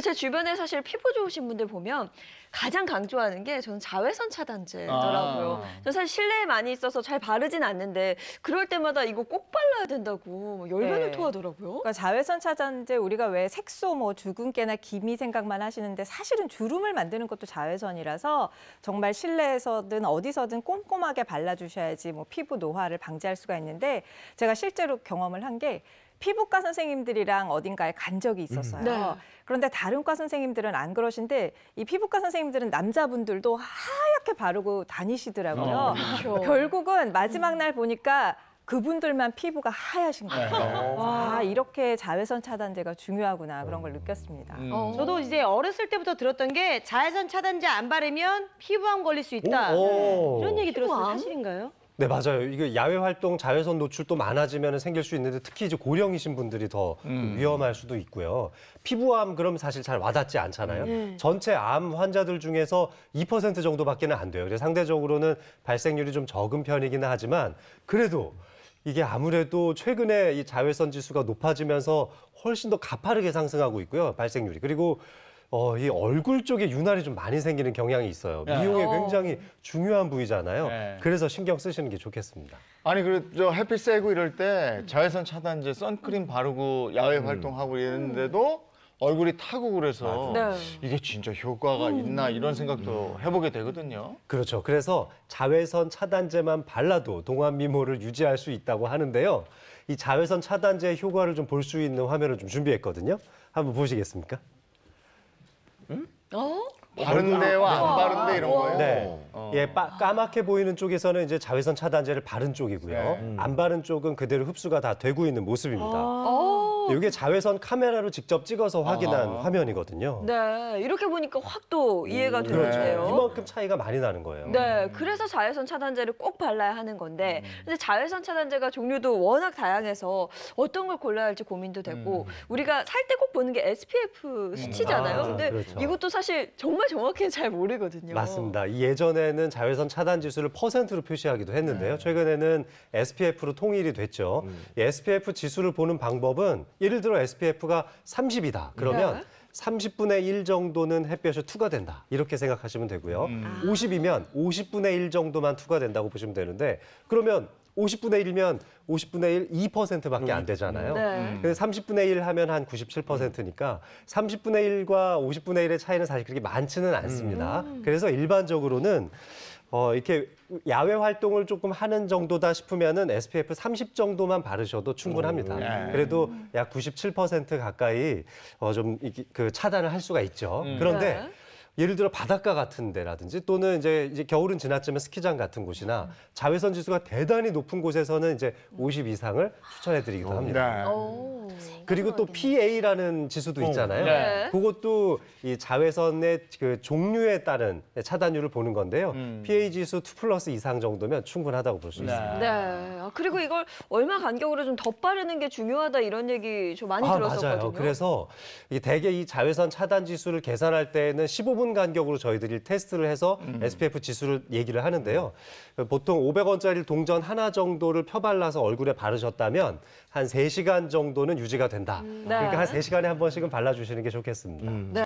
제 주변에 사실 피부 좋으신 분들 보면 가장 강조하는 게 저는 자외선 차단제더라고요. 아. 저 사실 실내에 많이 있어서 잘 바르진 않는데 그럴 때마다 이거 꼭 발라야 된다고 열변을 네. 토하더라고요. 그러니까 자외선 차단제 우리가 왜 색소 뭐 주근깨나 기미 생각만 하시는데 사실은 주름을 만드는 것도 자외선이라서 정말 실내에서든 어디서든 꼼꼼하게 발라 주셔야지 뭐 피부 노화를 방지할 수가 있는데 제가 실제로 경험을 한게 피부과 선생님들이랑 어딘가에 간 적이 음. 있었어요. 음. 네. 그런데 다른 과 선생님들은 안 그러신데 이 피부과 선생님들은 남자분들도 하얗게 바르고 다니시더라고요. 어, 그렇죠. 결국은 마지막 음. 날 보니까 그분들만 피부가 하얗신 거예요. 네. 와 아, 아. 이렇게 자외선 차단제가 중요하구나 그런 걸 음. 느꼈습니다. 음. 어. 저도 이제 어렸을 때부터 들었던 게 자외선 차단제 안 바르면 피부암 걸릴 수 있다 오, 오. 이런 얘기 들었어요. 사실인가요? 네 맞아요. 이게 야외 활동 자외선 노출도 많아지면 생길 수 있는데 특히 이제 고령이신 분들이 더 음. 위험할 수도 있고요. 피부암 그럼 사실 잘 와닿지 않잖아요. 음. 네. 전체 암 환자들 중에서 2% 정도밖에는 안 돼요. 그래서 상대적으로는 발생률이 좀 적은 편이기는 하지만 그래도 이게 아무래도 최근에 이 자외선 지수가 높아지면서 훨씬 더 가파르게 상승하고 있고요. 발생률이. 그리고 어, 이 얼굴 쪽에 유활이좀 많이 생기는 경향이 있어요. 예. 미용에 어. 굉장히 중요한 부위잖아요. 예. 그래서 신경 쓰시는 게 좋겠습니다. 아니 그저 햇빛 쐬고 이럴 때 자외선 차단제 선크림 바르고 야외 음. 활동하고 이랬는데도 얼굴이 타고 그래서 네. 이게 진짜 효과가 음. 있나 이런 생각도 음. 해보게 되거든요. 그렇죠. 그래서 자외선 차단제만 발라도 동안 미모를 유지할 수 있다고 하는데요. 이 자외선 차단제의 효과를 좀 볼 수 있는 화면을 좀 준비했거든요. 한번 보시겠습니까? 응? 어? 바른데와 안 바른데 이런 거예요? 네. 어. 예, 빠, 까맣게 보이는 쪽에서는 이제 자외선 차단제를 바른 쪽이고요. 네. 안 바른 쪽은 그대로 흡수가 다 되고 있는 모습입니다. 아 어. 이게 자외선 카메라로 직접 찍어서 확인한 아. 화면이거든요. 네, 이렇게 보니까 확또 음, 이해가 음, 되는데요. 그렇죠. 이만큼 차이가 많이 나는 거예요. 네, 그래서 자외선 차단제를 꼭 발라야 하는 건데 음. 근데 자외선 차단제가 종류도 워낙 다양해서 어떤 걸 골라야 할지 고민도 되고 음. 우리가 살 때 꼭 보는 게 SPF 수치잖아요. 아, 근데 그렇죠. 이것도 사실 정말 정확히 는잘 모르거든요. 맞습니다. 예전에는 자외선 차단 지수를 퍼센트로 표시하기도 했는데요. 네. 최근에는 SPF로 통일이 됐죠. 음. SPF 지수를 보는 방법은 예를 들어 SPF가 30이다. 그러면 네. 30분의 1 정도는 햇볕에 투과된다. 이렇게 생각하시면 되고요. 음. 50이면 아. 50분의 1 정도만 투과된다고 보시면 되는데 그러면 50분의 1이면 50분의 1 2%밖에 안 음. 되잖아요. 네. 근데 30분의 1 하면 한 97%니까 30분의 1과 50분의 1의 차이는 사실 그렇게 많지는 않습니다. 음. 그래서 일반적으로는 어, 이렇게 야외 활동을 조금 하는 정도다 싶으면은 SPF 30 정도만 바르셔도 충분합니다. 오, 음. 예. 그래도 약 97% 가까이 어, 좀그 차단을 할 수가 있죠. 음. 그런데 네. 예를 들어 바닷가 같은 데라든지 또는 이제, 이제 겨울은 지났지만 스키장 같은 곳이나 자외선 지수가 대단히 높은 곳에서는 이제 50 이상을 추천해드리기도 합니다. 네. 그리고 또 PA라는 지수도 있잖아요. 네. 그것도 이 자외선의 그 종류에 따른 차단율을 보는 건데요. 음. PA 지수 2 플러스 이상 정도면 충분하다고 볼수 네. 있습니다. 네. 아, 그리고 이걸 얼마 간격으로 좀더빠르는게 중요하다 이런 얘기 좀 많이 아, 들었었거든요. 맞아요. 그래서 대개 이 자외선 차단 지수를 계산할 때는 15분 5분 간격으로 저희들이 테스트를 해서 음. SPF 지수를 얘기를 하는데요. 보통 500원짜리 동전 하나 정도를 펴발라서 얼굴에 바르셨다면 한 3시간 정도는 유지가 된다. 음. 그러니까 한 3시간에 한 번씩은 발라주시는 게 좋겠습니다. 음. 네.